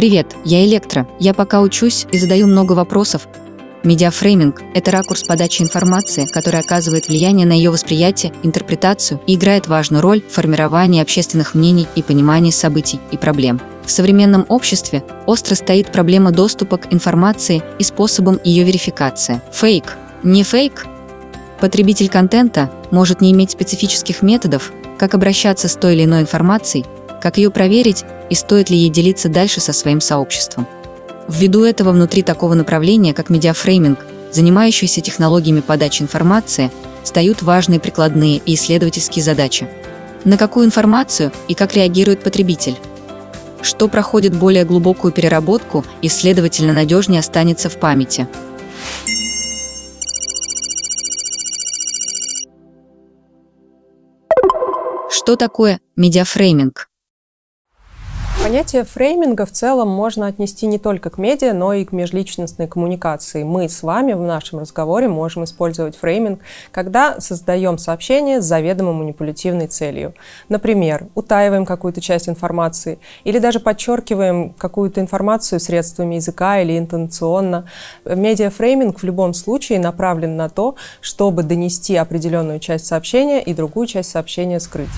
Привет, я Электра. Я пока учусь и задаю много вопросов. Медиафрейминг – это ракурс подачи информации, который оказывает влияние на ее восприятие, интерпретацию и играет важную роль в формировании общественных мнений и понимании событий и проблем. В современном обществе остро стоит проблема доступа к информации и способом ее верификации. Фейк. Не фейк? Потребитель контента может не иметь специфических методов, как обращаться с той или иной информацией, как ее проверить и стоит ли ей делиться дальше со своим сообществом. Ввиду этого внутри такого направления, как медиафрейминг, занимающиеся технологиями подачи информации, встают важные прикладные и исследовательские задачи. На какую информацию и как реагирует потребитель? Что проходит более глубокую переработку и, следовательно, надежнее останется в памяти? Что такое медиафрейминг? Понятие фрейминга в целом можно отнести не только к медиа, но и к межличностной коммуникации. Мы с вами в нашем разговоре можем использовать фрейминг, когда создаем сообщение с заведомо манипулятивной целью. Например, утаиваем какую-то часть информации или даже подчеркиваем какую-то информацию средствами языка или интенционно. Медиафрейминг в любом случае направлен на то, чтобы донести определенную часть сообщения и другую часть сообщения скрыть.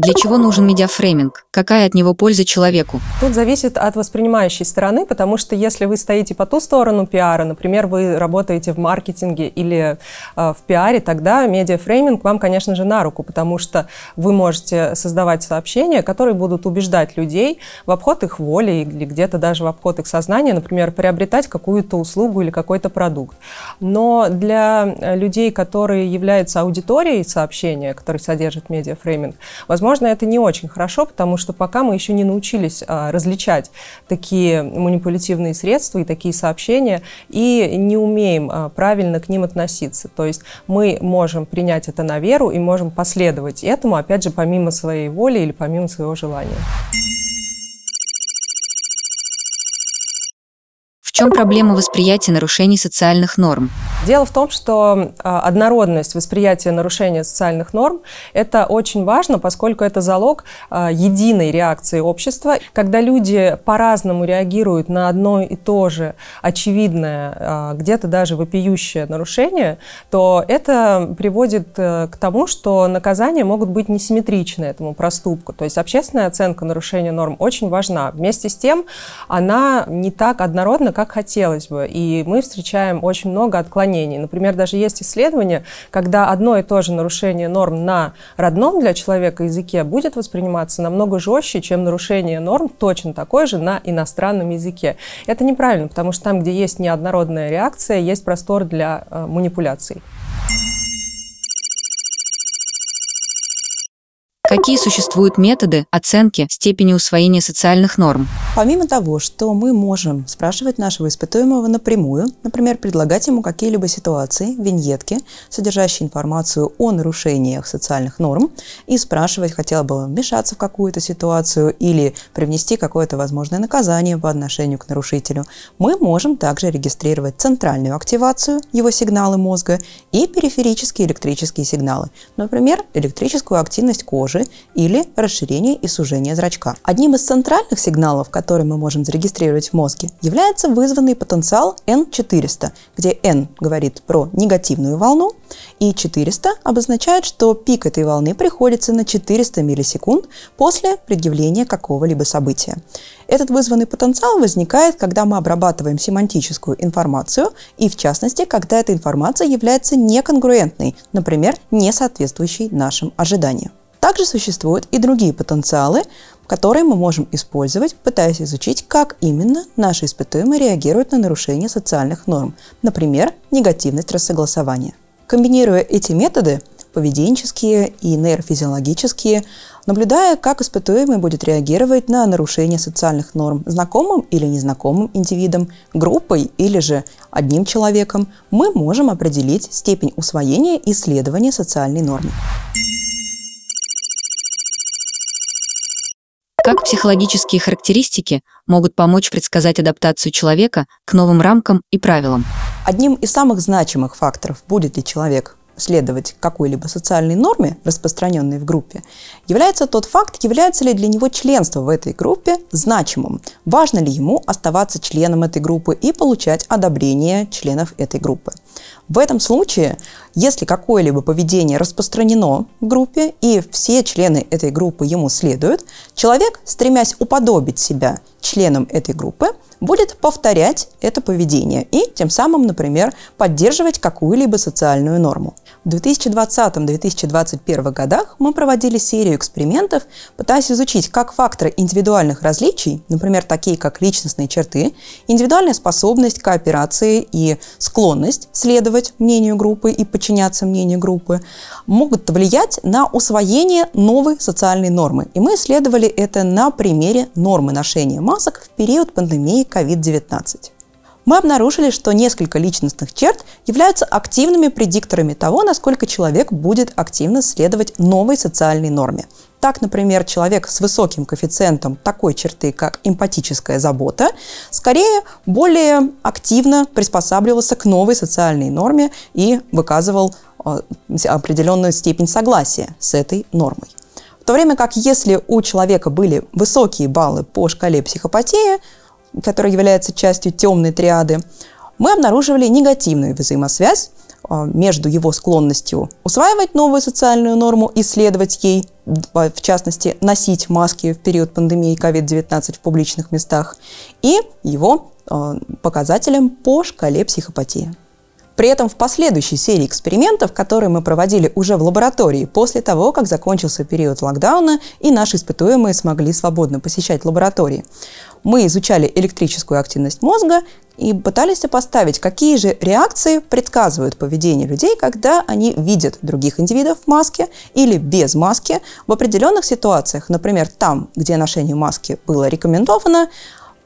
Для чего нужен медиафрейминг? Какая от него польза человеку? Тут зависит от воспринимающей стороны, потому что если вы стоите по ту сторону пиара, например, вы работаете в маркетинге или э, в пиаре, тогда медиафрейминг вам, конечно же, на руку, потому что вы можете создавать сообщения, которые будут убеждать людей в обход их воли или где-то даже в обход их сознания, например, приобретать какую-то услугу или какой-то продукт. Но для э, людей, которые являются аудиторией сообщения, которые содержит медиафрейминг, возможно, Возможно, это не очень хорошо, потому что пока мы еще не научились а, различать такие манипулятивные средства и такие сообщения, и не умеем а, правильно к ним относиться. То есть мы можем принять это на веру и можем последовать этому, опять же, помимо своей воли или помимо своего желания. чем проблема восприятия нарушений социальных норм? Дело в том, что а, однородность восприятия нарушения социальных норм – это очень важно, поскольку это залог а, единой реакции общества. Когда люди по-разному реагируют на одно и то же очевидное, а, где-то даже вопиющее нарушение, то это приводит э, к тому, что наказания могут быть несимметричны этому проступку. То есть общественная оценка нарушения норм очень важна. Вместе с тем, она не так однородна, как как хотелось бы. И мы встречаем очень много отклонений. Например, даже есть исследования, когда одно и то же нарушение норм на родном для человека языке будет восприниматься намного жестче, чем нарушение норм точно такое же на иностранном языке. Это неправильно, потому что там, где есть неоднородная реакция, есть простор для э, манипуляций. Какие существуют методы оценки степени усвоения социальных норм? Помимо того, что мы можем спрашивать нашего испытуемого напрямую, например, предлагать ему какие-либо ситуации, виньетки, содержащие информацию о нарушениях социальных норм, и спрашивать, хотел бы он вмешаться в какую-то ситуацию или привнести какое-то возможное наказание по отношению к нарушителю, мы можем также регистрировать центральную активацию, его сигналы мозга, и периферические электрические сигналы, например, электрическую активность кожи или расширение и сужение зрачка. Одним из центральных сигналов, которые мы можем зарегистрировать в мозге, является вызванный потенциал N400, где N говорит про негативную волну, и 400 обозначает, что пик этой волны приходится на 400 миллисекунд после предъявления какого-либо события. Этот вызванный потенциал возникает, когда мы обрабатываем семантическую информацию и, в частности, когда эта информация является неконгруентной, например, не соответствующей нашим ожиданиям. Также существуют и другие потенциалы, которые мы можем использовать, пытаясь изучить, как именно наши испытуемые реагируют на нарушение социальных норм, например, негативность рассогласования. Комбинируя эти методы, поведенческие и нейрофизиологические, наблюдая, как испытуемый будет реагировать на нарушение социальных норм знакомым или незнакомым индивидом, группой или же одним человеком, мы можем определить степень усвоения исследования социальной нормы. Как психологические характеристики могут помочь предсказать адаптацию человека к новым рамкам и правилам? Одним из самых значимых факторов, будет ли человек следовать какой-либо социальной норме, распространенной в группе, является тот факт, является ли для него членство в этой группе значимым, важно ли ему оставаться членом этой группы и получать одобрение членов этой группы. В этом случае, если какое-либо поведение распространено в группе и все члены этой группы ему следуют, человек, стремясь уподобить себя членам этой группы, будет повторять это поведение и тем самым, например, поддерживать какую-либо социальную норму. В 2020-2021 годах мы проводили серию экспериментов, пытаясь изучить, как факторы индивидуальных различий, например, такие как личностные черты, индивидуальная способность к кооперации и склонность следовать мнению группы и подчиняться мнению группы, могут влиять на усвоение новой социальной нормы. И мы исследовали это на примере нормы ношения масок в период пандемии COVID-19. Мы обнаружили, что несколько личностных черт являются активными предикторами того, насколько человек будет активно следовать новой социальной норме. Так, например, человек с высоким коэффициентом такой черты, как эмпатическая забота, скорее более активно приспосабливался к новой социальной норме и выказывал э, определенную степень согласия с этой нормой. В то время как если у человека были высокие баллы по шкале психопатии, который является частью темной триады, мы обнаруживали негативную взаимосвязь а, между его склонностью усваивать новую социальную норму, исследовать ей, в частности, носить маски в период пандемии COVID-19 в публичных местах, и его а, показателем по шкале психопатии. При этом в последующей серии экспериментов, которые мы проводили уже в лаборатории после того, как закончился период локдауна и наши испытуемые смогли свободно посещать лаборатории, мы изучали электрическую активность мозга и пытались сопоставить, какие же реакции предсказывают поведение людей, когда они видят других индивидов в маске или без маски в определенных ситуациях. Например, там, где ношение маски было рекомендовано,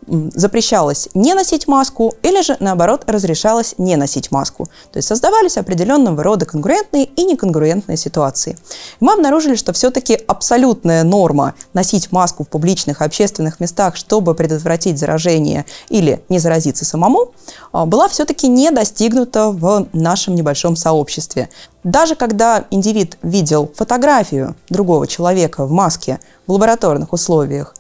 запрещалось не носить маску или же, наоборот, разрешалось не носить маску. То есть создавались определенного рода конкурентные и неконкурентные ситуации. И мы обнаружили, что все-таки абсолютная норма носить маску в публичных общественных местах, чтобы предотвратить заражение или не заразиться самому, а, была все-таки не достигнута в нашем небольшом сообществе. Даже когда индивид видел фотографию другого человека в маске в лабораторных условиях,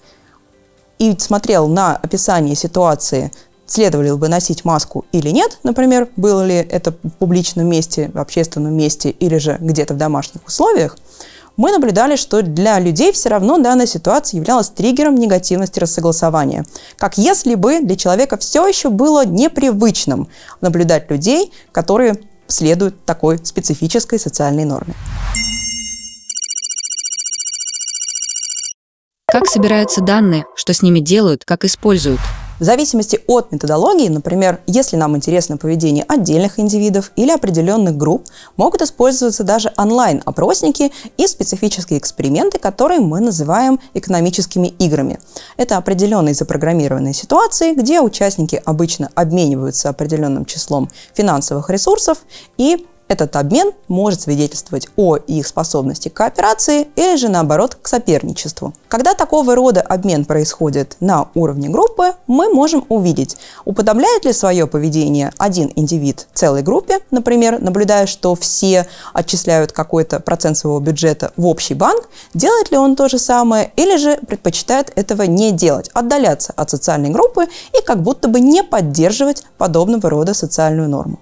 и смотрел на описание ситуации, следовали бы носить маску или нет, например, было ли это в публичном месте, в общественном месте или же где-то в домашних условиях, мы наблюдали, что для людей все равно данная ситуация являлась триггером негативности рассогласования. Как если бы для человека все еще было непривычным наблюдать людей, которые следуют такой специфической социальной норме. Как собираются данные, что с ними делают, как используют? В зависимости от методологии, например, если нам интересно поведение отдельных индивидов или определенных групп, могут использоваться даже онлайн-опросники и специфические эксперименты, которые мы называем экономическими играми. Это определенные запрограммированные ситуации, где участники обычно обмениваются определенным числом финансовых ресурсов и этот обмен может свидетельствовать о их способности к кооперации или же наоборот к соперничеству. Когда такого рода обмен происходит на уровне группы, мы можем увидеть, уподобляет ли свое поведение один индивид целой группе, например, наблюдая, что все отчисляют какой-то процент своего бюджета в общий банк, делает ли он то же самое или же предпочитает этого не делать, отдаляться от социальной группы и как будто бы не поддерживать подобного рода социальную норму.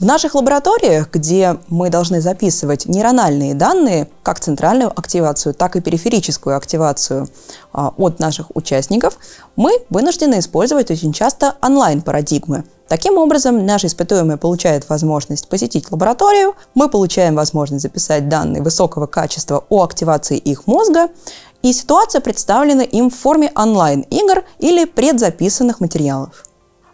В наших лабораториях, где мы должны записывать нейрональные данные, как центральную активацию, так и периферическую активацию а, от наших участников, мы вынуждены использовать очень часто онлайн-парадигмы. Таким образом, наш испытуемый получает возможность посетить лабораторию, мы получаем возможность записать данные высокого качества о активации их мозга, и ситуация представлена им в форме онлайн-игр или предзаписанных материалов.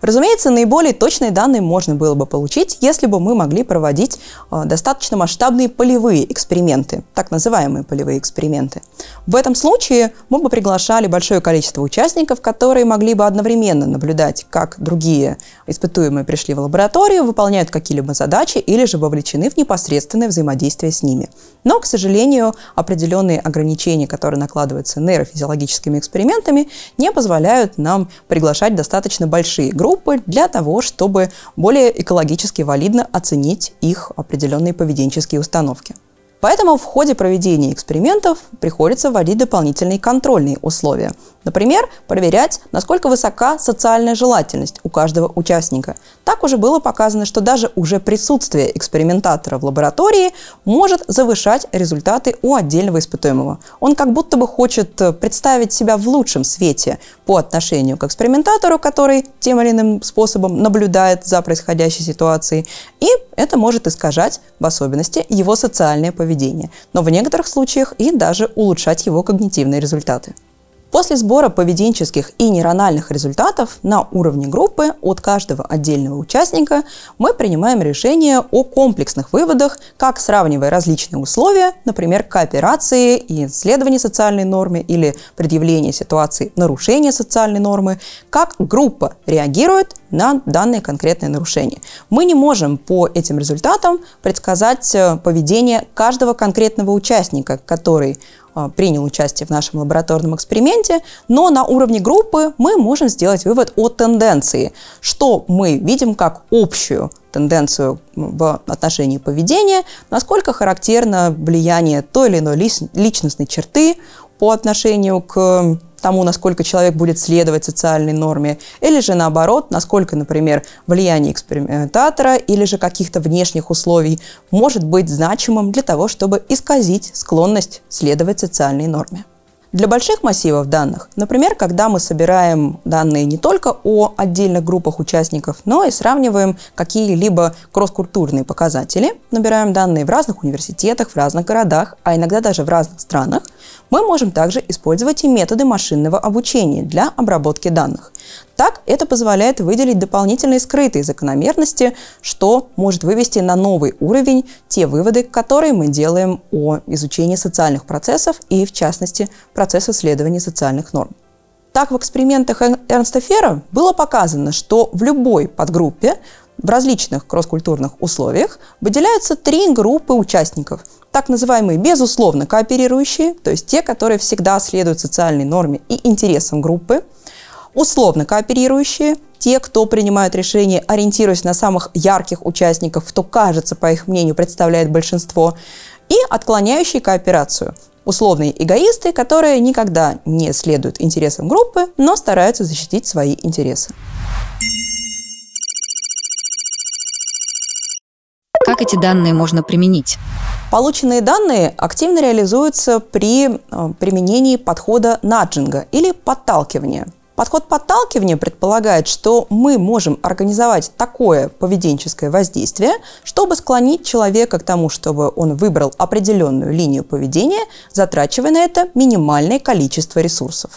Разумеется, наиболее точные данные можно было бы получить, если бы мы могли проводить э, достаточно масштабные полевые эксперименты, так называемые полевые эксперименты. В этом случае мы бы приглашали большое количество участников, которые могли бы одновременно наблюдать, как другие испытуемые пришли в лабораторию, выполняют какие-либо задачи или же вовлечены в непосредственное взаимодействие с ними. Но, к сожалению, определенные ограничения, которые накладываются нейрофизиологическими экспериментами, не позволяют нам приглашать достаточно большие группы группы для того, чтобы более экологически валидно оценить их определенные поведенческие установки. Поэтому в ходе проведения экспериментов приходится вводить дополнительные контрольные условия, Например, проверять, насколько высока социальная желательность у каждого участника. Так уже было показано, что даже уже присутствие экспериментатора в лаборатории может завышать результаты у отдельного испытуемого. Он как будто бы хочет э, представить себя в лучшем свете по отношению к экспериментатору, который тем или иным способом наблюдает за происходящей ситуацией, и это может искажать в особенности его социальное поведение, но в некоторых случаях и даже улучшать его когнитивные результаты. После сбора поведенческих и нейрональных результатов на уровне группы от каждого отдельного участника мы принимаем решение о комплексных выводах, как сравнивая различные условия, например, кооперации и исследование социальной нормы или предъявление ситуации нарушения социальной нормы, как группа реагирует на данное конкретное нарушение. Мы не можем по этим результатам предсказать э, поведение каждого конкретного участника, который Э, принял участие в нашем лабораторном эксперименте, но на уровне группы мы можем сделать вывод о тенденции, что мы видим как общую тенденцию в отношении поведения, насколько характерно влияние той или иной личностной черты по отношению к тому, насколько человек будет следовать социальной норме, или же наоборот, насколько, например, влияние экспериментатора или же каких-то внешних условий может быть значимым для того, чтобы исказить склонность следовать социальной норме. Для больших массивов данных, например, когда мы собираем данные не только о отдельных группах участников, но и сравниваем какие-либо кросс-культурные показатели, набираем данные в разных университетах, в разных городах, а иногда даже в разных странах – мы можем также использовать и методы машинного обучения для обработки данных. Так, это позволяет выделить дополнительные скрытые закономерности, что может вывести на новый уровень те выводы, которые мы делаем о изучении социальных процессов и, в частности, процесс исследования социальных норм. Так, в экспериментах Эрнста Фера было показано, что в любой подгруппе в различных кросс-культурных условиях выделяются три группы участников. Так называемые безусловно кооперирующие, то есть те, которые всегда следуют социальной норме и интересам группы. Условно кооперирующие, те, кто принимает решения, ориентируясь на самых ярких участников, кто, кажется, по их мнению, представляет большинство, и отклоняющие кооперацию. Условные эгоисты, которые никогда не следуют интересам группы, но стараются защитить свои интересы. как эти данные можно применить? Полученные данные активно реализуются при э, применении подхода наджинга или подталкивания. Подход подталкивания предполагает, что мы можем организовать такое поведенческое воздействие, чтобы склонить человека к тому, чтобы он выбрал определенную линию поведения, затрачивая на это минимальное количество ресурсов.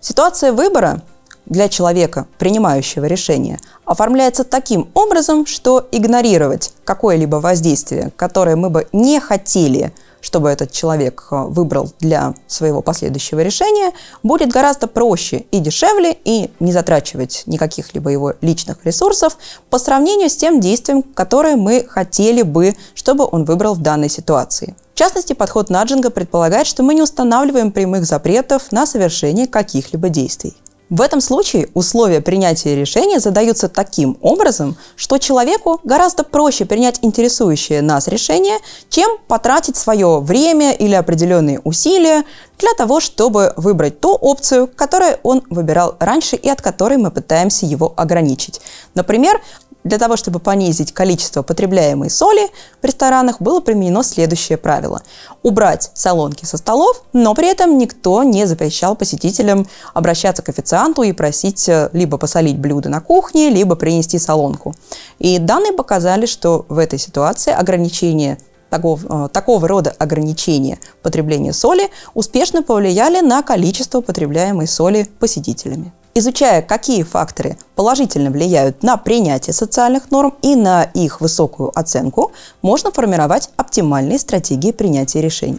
Ситуация выбора для человека, принимающего решение, оформляется таким образом, что игнорировать какое-либо воздействие, которое мы бы не хотели, чтобы этот человек э, выбрал для своего последующего решения, будет гораздо проще и дешевле, и не затрачивать никаких либо его личных ресурсов по сравнению с тем действием, которое мы хотели бы, чтобы он выбрал в данной ситуации. В частности, подход Наджинга предполагает, что мы не устанавливаем прямых запретов на совершение каких-либо действий. В этом случае условия принятия решения задаются таким образом, что человеку гораздо проще принять интересующее нас решение, чем потратить свое время или определенные усилия для того, чтобы выбрать ту опцию, которую он выбирал раньше и от которой мы пытаемся его ограничить. Например, для того, чтобы понизить количество потребляемой соли, в ресторанах было применено следующее правило. Убрать солонки со столов, но при этом никто не запрещал посетителям обращаться к официанту и просить э, либо посолить блюдо на кухне, либо принести солонку. И данные показали, что в этой ситуации ограничение такого, э, такого рода ограничения потребления соли успешно повлияли на количество потребляемой соли посетителями изучая, какие факторы положительно влияют на принятие социальных норм и на их высокую оценку, можно формировать оптимальные стратегии принятия решений.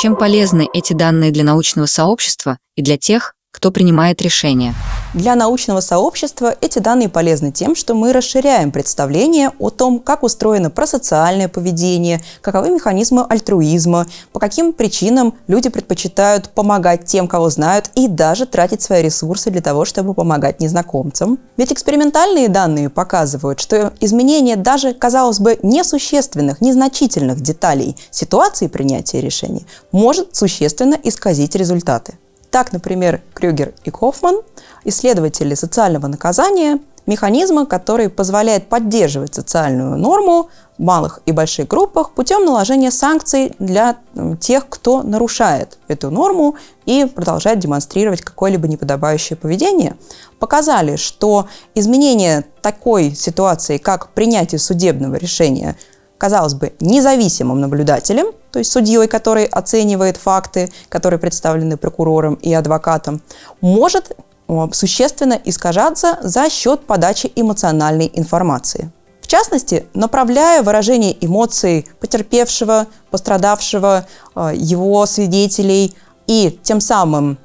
Чем полезны эти данные для научного сообщества и для тех, кто принимает решение? Для научного сообщества эти данные полезны тем, что мы расширяем представление о том, как устроено просоциальное поведение, каковы механизмы альтруизма, по каким причинам люди предпочитают помогать тем, кого знают, и даже тратить свои ресурсы для того, чтобы помогать незнакомцам. Ведь экспериментальные данные показывают, что изменение даже, казалось бы, несущественных, незначительных деталей ситуации принятия решений может существенно исказить результаты. Так, например, Крюгер и Хоффман, исследователи социального наказания, механизма, который позволяет поддерживать социальную норму в малых и больших группах путем наложения санкций для тех, кто нарушает эту норму и продолжает демонстрировать какое-либо неподобающее поведение, показали, что изменение такой ситуации, как принятие судебного решения, казалось бы, независимым наблюдателем – то есть судьей, который оценивает факты, которые представлены прокурором и адвокатом, может существенно искажаться за счет подачи эмоциональной информации. В частности, направляя выражение эмоций потерпевшего, пострадавшего, его свидетелей и тем самым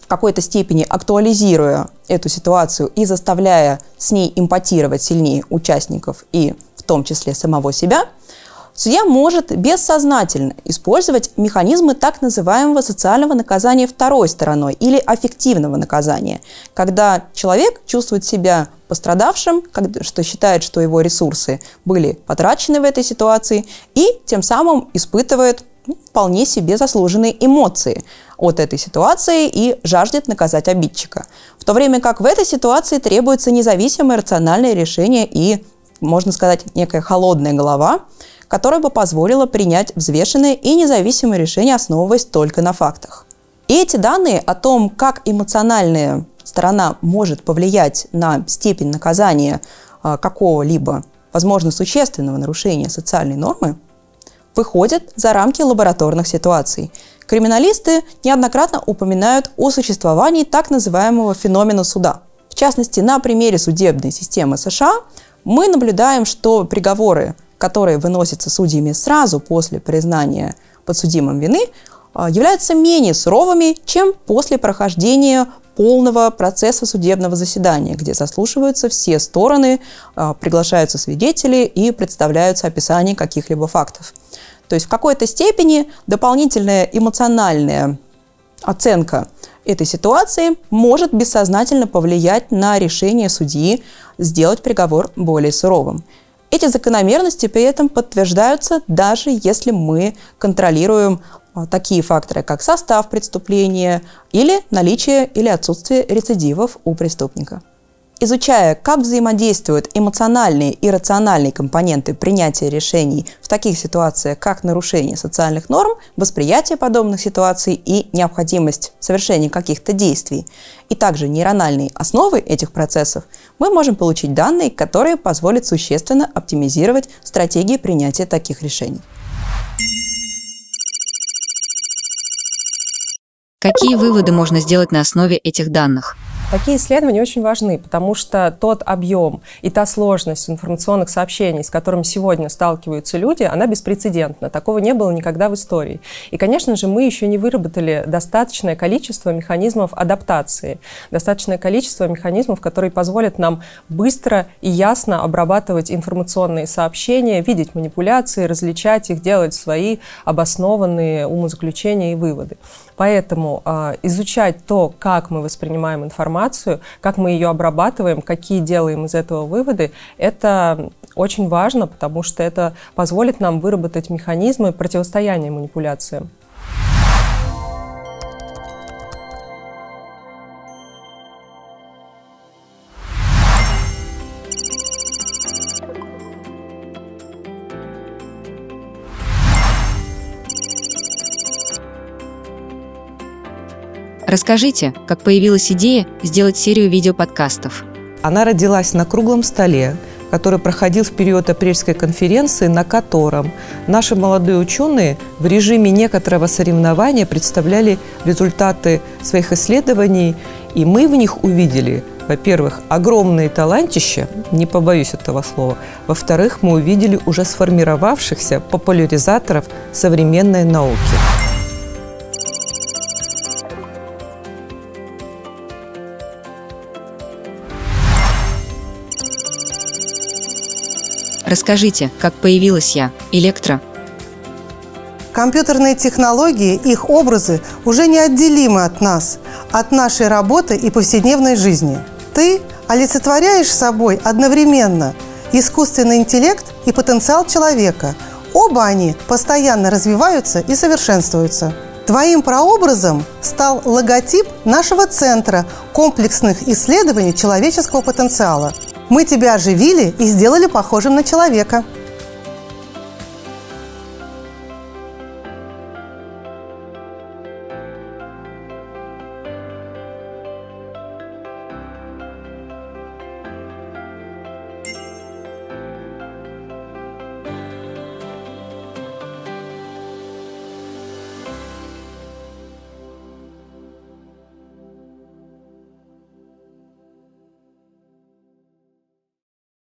в какой-то степени актуализируя эту ситуацию и заставляя с ней импотировать сильнее участников и в том числе самого себя – Судья может бессознательно использовать механизмы так называемого социального наказания второй стороной или аффективного наказания, когда человек чувствует себя пострадавшим, что считает, что его ресурсы были потрачены в этой ситуации, и тем самым испытывает ну, вполне себе заслуженные эмоции от этой ситуации и жаждет наказать обидчика. В то время как в этой ситуации требуется независимое рациональное решение и, можно сказать, некая холодная голова – которое бы позволило принять взвешенное и независимое решение, основываясь только на фактах. И эти данные о том, как эмоциональная сторона может повлиять на степень наказания а, какого-либо, возможно, существенного нарушения социальной нормы, выходят за рамки лабораторных ситуаций. Криминалисты неоднократно упоминают о существовании так называемого феномена суда. В частности, на примере судебной системы США мы наблюдаем, что приговоры которые выносятся судьями сразу после признания подсудимым вины, а, являются менее суровыми, чем после прохождения полного процесса судебного заседания, где заслушиваются все стороны, а, приглашаются свидетели и представляются описание каких-либо фактов. То есть в какой-то степени дополнительная эмоциональная оценка этой ситуации может бессознательно повлиять на решение судьи сделать приговор более суровым. Эти закономерности при этом подтверждаются даже если мы контролируем а, такие факторы, как состав преступления или наличие или отсутствие рецидивов у преступника. Изучая, как взаимодействуют эмоциональные и рациональные компоненты принятия решений в таких ситуациях, как нарушение социальных норм, восприятие подобных ситуаций и необходимость совершения каких-то действий, и также нейрональные основы этих процессов, мы можем получить данные, которые позволят существенно оптимизировать стратегии принятия таких решений. Какие выводы можно сделать на основе этих данных? Такие исследования очень важны, потому что тот объем и та сложность информационных сообщений, с которыми сегодня сталкиваются люди, она беспрецедентна. Такого не было никогда в истории. И, конечно же, мы еще не выработали достаточное количество механизмов адаптации, достаточное количество механизмов, которые позволят нам быстро и ясно обрабатывать информационные сообщения, видеть манипуляции, различать их, делать свои обоснованные умозаключения и выводы. Поэтому э, изучать то, как мы воспринимаем информацию, как мы ее обрабатываем, какие делаем из этого выводы, это очень важно, потому что это позволит нам выработать механизмы противостояния манипуляциям. Расскажите, как появилась идея сделать серию видеоподкастов. Она родилась на круглом столе, который проходил в период апрельской конференции, на котором наши молодые ученые в режиме некоторого соревнования представляли результаты своих исследований, и мы в них увидели, во-первых, огромные талантища, не побоюсь этого слова, во-вторых, мы увидели уже сформировавшихся популяризаторов современной науки. Расскажите, как появилась я, Электро? Компьютерные технологии, их образы уже неотделимы от нас, от нашей работы и повседневной жизни. Ты олицетворяешь собой одновременно искусственный интеллект и потенциал человека. Оба они постоянно развиваются и совершенствуются. Твоим прообразом стал логотип нашего Центра комплексных исследований человеческого потенциала – мы тебя оживили и сделали похожим на человека.